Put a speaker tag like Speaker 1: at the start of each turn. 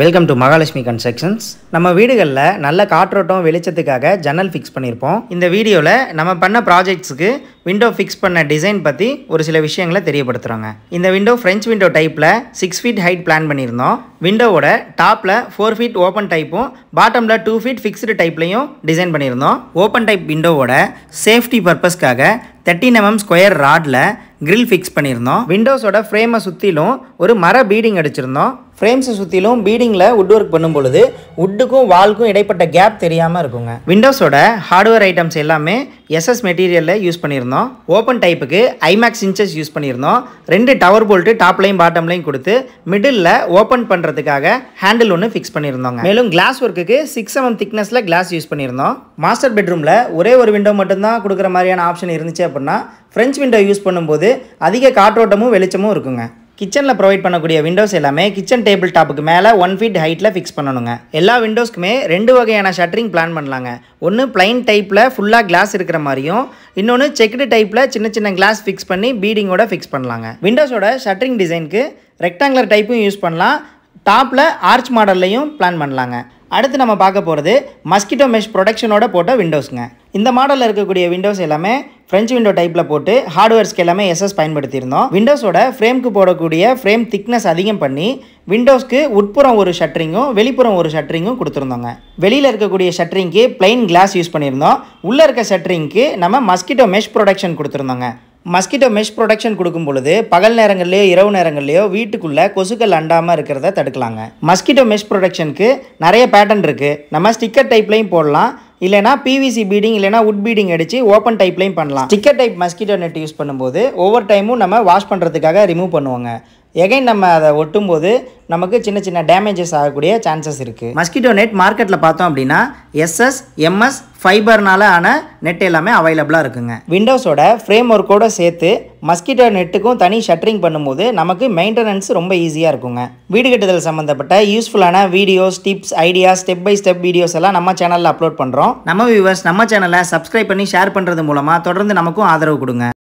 Speaker 1: welcome to Mahalakshmi constructions நம்ம வீடுகளில் நல்ல காற்றோட்டம் வெளிச்சத்துக்காக ஜன்னல் ஃபிக்ஸ் பண்ணியிருப்போம் இந்த வீடியோவில் நம்ம பண்ண ப்ராஜெக்ட்ஸுக்கு விண்டோ ஃபிக்ஸ் பண்ண டிசைன் பற்றி ஒரு சில விஷயங்களை தெரியப்படுத்துகிறாங்க இந்த விண்டோ ஃப்ரெஞ்ச் விண்டோ டைப்பில் சிக்ஸ் ஃபீட் ஹைட் பிளான் பண்ணியிருந்தோம் விண்டோவோட டாப்பில் ஃபோர் ஃபீட் ஓப்பன் டைப்பும் பாட்டமில் டூ ஃபீட் ஃபிக்ஸ்டு டைப்லையும் டிசைன் பண்ணியிருந்தோம் ஓப்பன் டைப் விண்டோவோட சேஃப்டி பர்பஸ்க்காக தேர்ட்டின் எம்எம் ஸ்கொயர் ராடில் கிரில் ஃபிக்ஸ் பண்ணியிருந்தோம் விண்டோஸோட ஃப்ரேமை சுற்றிலும் ஒரு மர பீடிங் அடிச்சிருந்தோம் ஃப்ரேம்ஸை சுற்றிலும் பீடிங்கில் உட் ஒர்க் பண்ணும் பொழுது வுட்டுக்கும் வால்க்கும் இடைப்பட்ட கேப் தெரியாமல் இருக்குங்க விண்டோஸோட ஹார்ட்வேர் ஐட்டம்ஸ் எல்லாமே எஸ்எஸ் மெட்டீரியலில் யூஸ் பண்ணியிருந்தோம் ஓப்பன் டைப்புக்கு ஐமேக்ஸ் இன்ச்சஸ் யூஸ் பண்ணியிருந்தோம் ரெண்டு டவர் போல்ட்டு டாப்லையும் பாட்டம்லையும் கொடுத்து மிடில் ஓப்பன் பண்ணுறதுக்காக ஹேண்டில் ஒன்று ஃபிக்ஸ் பண்ணியிருந்தோங்க மேலும் கிளாஸ் ஒர்க்குக்கு சிக்ஸ் செவன் திக்னஸில் கிளாஸ் யூஸ் பண்ணியிருந்தோம் மாஸ்டர் பெட்ரூமில் ஒரே ஒரு விண்டோ மட்டும்தான் கொடுக்குற மாதிரியான ஆப்ஷன் இருந்துச்சு அப்படின்னா ஃப்ரெஞ்ச் விண்டோ யூஸ் பண்ணும்போது அதிக காற்றோட்டமும் வெளிச்சமும் இருக்குங்க கிச்சனில் ப்ரொவைட் பண்ணக்கூடிய விண்டோஸ் எல்லாமே கிச்சன் டேபிள் டாப்புக்கு மேலே ஒன் ஃபீட் ஹைட்டில் ஃபிக்ஸ் பண்ணணுங்க எல்லா விண்டோஸ்க்குமே ரெண்டு வகையான ஷட்டரிங் பிளான் பண்ணலாங்க ஒன்று பிளைன் டைப்பில் ஃபுல்லாக கிளாஸ் இருக்கிற மாதிரியும் இன்னொன்று செக்குடு டைப்பில் சின்ன சின்ன கிளாஸ் ஃபிக்ஸ் பண்ணி பீடிங்கோட ஃபிக்ஸ் பண்ணலாங்க விண்டோஸோட ஷட்டரிங் டிசைனுக்கு ரெக்டாங்குலர் டைப்பும் யூஸ் பண்ணலாம் டாப்பில் ஆர்ச் மாடல்லையும் பிளான் பண்ணலாங்க அடுத்து நம்ம பார்க்க போகிறது மஸ்கிட்டோ மெஷ் ப்ரொடக்ஷனோட போட்ட விண்டோஸுங்க இந்த மாடலில் இருக்கக்கூடிய விண்டோஸ் எல்லாமே ஃப்ரெஞ்ச் விண்டோ டைப்பில் போட்டு ஹார்ட்வேர்ஸ்க்கு எல்லாமே எஸ்எஸ் பயன்படுத்தியிருந்தோம் விண்டோஸோட ஃப்ரேம்க்கு போடக்கூடிய ஃப்ரேம் திக்னஸ் அதிகம் பண்ணி விண்டோஸ்க்கு உட்புறம் ஒரு ஷட்டரிங்கும் வெளிப்புறம் ஒரு ஷட்டரிங்கும் கொடுத்துருந்தோங்க வெளியில் இருக்கக்கூடிய ஷட்டரிங்க்கு பிளைன் கிளாஸ் யூஸ் பண்ணியிருந்தோம் உள்ளே இருக்க ஷட்டரிங்க்கு நம்ம மஸ்கிட்டோ மெஷ் ப்ரொடக்ஷன் கொடுத்துருந்தோங்க மஸ்கிட்டோ மெஷ் ப்ரொடக்ஷன் கொடுக்கும் பொழுது பகல் நேரங்கள்லேயோ இரவு நேரங்கள்லேயோ வீட்டுக்குள்ளே கொசுக்கள் அண்டாமல் இருக்கிறத தடுக்கலாங்க மஸ்கிட்டோ மெஷ் ப்ரொடக்ஷனுக்கு நிறைய பேட்டர்ன் இருக்குது நம்ம ஸ்டிக்கர் டைப்லையும் போடலாம் இல்லைனா பிவிசி பீடிங் இல்லைனா உட் பீடிங் அடித்து ஓப்பன் டைப்லையும் பண்ணலாம் sticker type mosquito net use பண்ணும்போது ஒவ்வொரு டைமும் நம்ம வாஷ் பண்ணுறதுக்காக ரிமூவ் பண்ணுவாங்க எகைன் நம்ம அதை ஒட்டும்போது நமக்கு சின்ன சின்ன டேமேஜஸ் ஆகக்கூடிய சான்சஸ் இருக்குது மஸ்கிட்டோ நெட் மார்க்கெட்டில் பார்த்தோம் அப்படின்னா எஸ்எஸ் எம்எஸ் ஃபைபர்னால ஆன நெட் எல்லாமே அவைலபிளாக இருக்குங்க விண்டோஸோட ஃப்ரேம் ஒர்க்கோடு சேர்த்து மஸ்கிட்டோ நெட்டுக்கும் தனி ஷட்டரிங் பண்ணும்போது நமக்கு மெயின்டெனன்ஸ் ரொம்ப ஈஸியாக இருக்குங்க வீடு கட்டுதல் சம்மந்தப்பட்ட யூஸ்ஃபுல்லான videos tips ideas step by step videos எல்லாம் நம்ம சேனலில் அப்லோட் பண்ணுறோம் நம்ம வியூவர்ஸ் நம்ம சேனலை சப்ஸ்கிரைப் பண்ணி ஷேர் பண்ணுறது மூலமாக தொடர்ந்து நமக்கும் ஆதரவு கொடுங்க